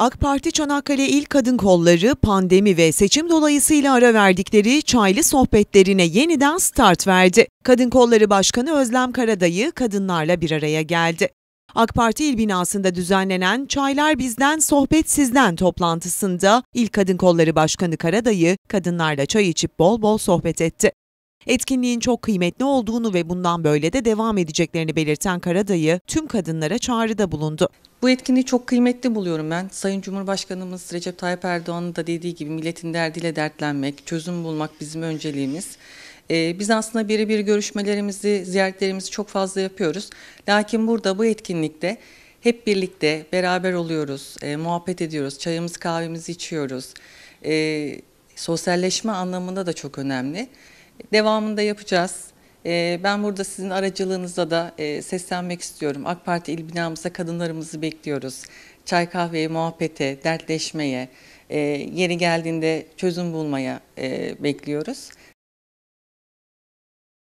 AK Parti Çanakkale İl Kadın Kolları pandemi ve seçim dolayısıyla ara verdikleri çaylı sohbetlerine yeniden start verdi. Kadın Kolları Başkanı Özlem Karadayı kadınlarla bir araya geldi. AK Parti il binasında düzenlenen Çaylar Bizden Sohbet Sizden toplantısında İl Kadın Kolları Başkanı Karadayı kadınlarla çay içip bol bol sohbet etti. Etkinliğin çok kıymetli olduğunu ve bundan böyle de devam edeceklerini belirten Karadayı tüm kadınlara çağrıda bulundu. Bu etkinliği çok kıymetli buluyorum ben. Sayın Cumhurbaşkanımız Recep Tayyip Erdoğan'ın da dediği gibi milletin derdiyle dertlenmek, çözüm bulmak bizim önceliğimiz. Ee, biz aslında birebir görüşmelerimizi, ziyaretlerimizi çok fazla yapıyoruz. Lakin burada bu etkinlikte hep birlikte beraber oluyoruz, e, muhabbet ediyoruz, çayımız kahvemizi içiyoruz. E, sosyalleşme anlamında da çok önemli. Devamında yapacağız. Ee, ben burada sizin aracılığınızla da e, seslenmek istiyorum. AK Parti il binamıza kadınlarımızı bekliyoruz. Çay kahveye, muhabbete, dertleşmeye, e, yeri geldiğinde çözüm bulmaya e, bekliyoruz.